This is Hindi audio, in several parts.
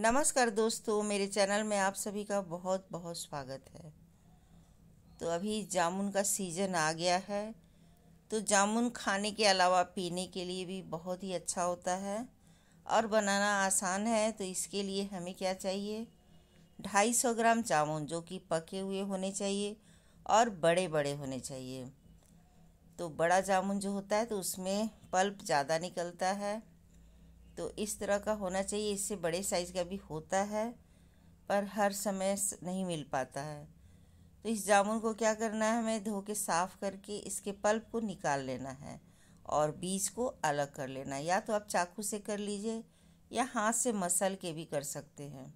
नमस्कार दोस्तों मेरे चैनल में आप सभी का बहुत बहुत स्वागत है तो अभी जामुन का सीज़न आ गया है तो जामुन खाने के अलावा पीने के लिए भी बहुत ही अच्छा होता है और बनाना आसान है तो इसके लिए हमें क्या चाहिए ढाई सौ ग्राम जामुन जो कि पके हुए होने चाहिए और बड़े बड़े होने चाहिए तो बड़ा जामुन जो होता है तो उसमें पल्प ज़्यादा निकलता है तो इस तरह का होना चाहिए इससे बड़े साइज़ का भी होता है पर हर समय नहीं मिल पाता है तो इस जामुन को क्या करना है हमें धो के साफ़ करके इसके पल्प को निकाल लेना है और बीज को अलग कर लेना है या तो आप चाकू से कर लीजिए या हाथ से मसल के भी कर सकते हैं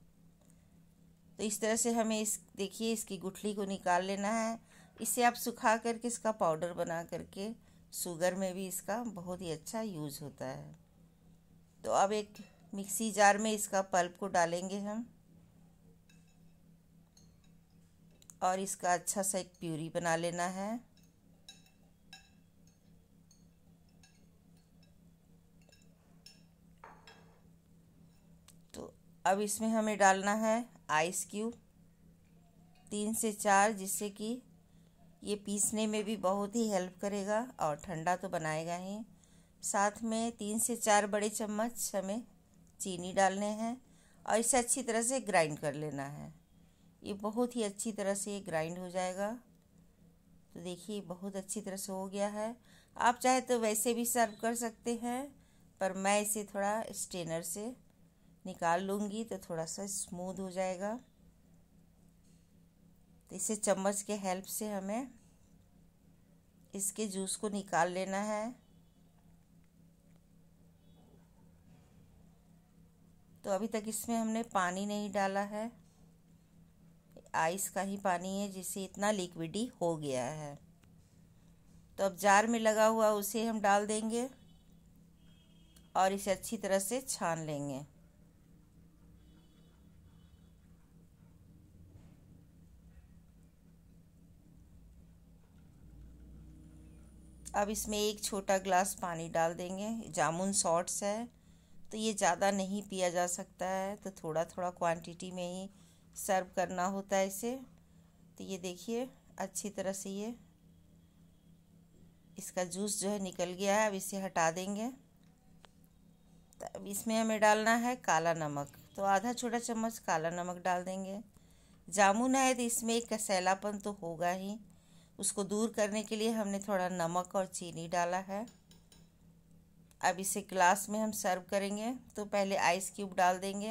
तो इस तरह से हमें इस देखिए इसकी गुठली को निकाल लेना है इसे आप सुखा करके इसका पाउडर बना करके शुगर में भी इसका बहुत ही अच्छा यूज़ होता है तो अब एक मिक्सी जार में इसका पल्प को डालेंगे हम और इसका अच्छा सा एक प्यूरी बना लेना है तो अब इसमें हमें डालना है आइस क्यूब तीन से चार जिससे कि ये पीसने में भी बहुत ही हेल्प करेगा और ठंडा तो बनाएगा ही साथ में तीन से चार बड़े चम्मच हमें चीनी डालने हैं और इसे अच्छी तरह से ग्राइंड कर लेना है ये बहुत ही अच्छी तरह से ग्राइंड हो जाएगा तो देखिए बहुत अच्छी तरह से हो गया है आप चाहे तो वैसे भी सर्व कर सकते हैं पर मैं इसे थोड़ा स्टेनर से निकाल लूँगी तो थोड़ा सा स्मूथ हो जाएगा तो इसे चम्मच के हेल्प से हमें इसके जूस को निकाल लेना है तो अभी तक इसमें हमने पानी नहीं डाला है आइस का ही पानी है जिससे इतना लिक्विडी हो गया है तो अब जार में लगा हुआ उसे हम डाल देंगे और इसे अच्छी तरह से छान लेंगे अब इसमें एक छोटा ग्लास पानी डाल देंगे जामुन सॉट्स है तो ये ज़्यादा नहीं पिया जा सकता है तो थोड़ा थोड़ा क्वांटिटी में ही सर्व करना होता है इसे तो ये देखिए अच्छी तरह से ये इसका जूस जो है निकल गया है अब इसे हटा देंगे तो अब इसमें हमें डालना है काला नमक तो आधा छोटा चम्मच काला नमक डाल देंगे जामुन है तो इसमें एक कसैलापन तो होगा ही उसको दूर करने के लिए हमने थोड़ा नमक और चीनी डाला है अब इसे ग्लास में हम सर्व करेंगे तो पहले आइस क्यूब डाल देंगे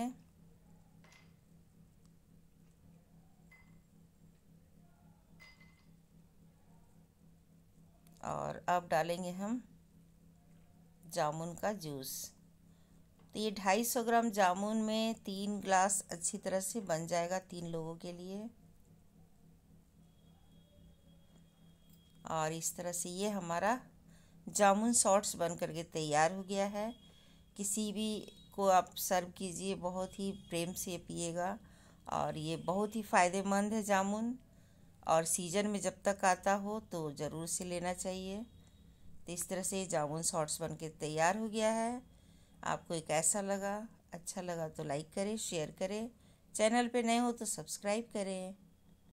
और अब डालेंगे हम जामुन का जूस तो ये 250 ग्राम जामुन में तीन ग्लास अच्छी तरह से बन जाएगा तीन लोगों के लिए और इस तरह से ये हमारा जामुन सॉट्स बन करके तैयार हो गया है किसी भी को आप सर्व कीजिए बहुत ही प्रेम से पिएगा और ये बहुत ही फ़ायदेमंद है जामुन और सीजन में जब तक आता हो तो ज़रूर से लेना चाहिए तो इस तरह से जामुन शॉर्ट्स बन के तैयार हो गया है आपको एक ऐसा लगा अच्छा लगा तो लाइक करें शेयर करें चैनल पे नए हो तो सब्सक्राइब करें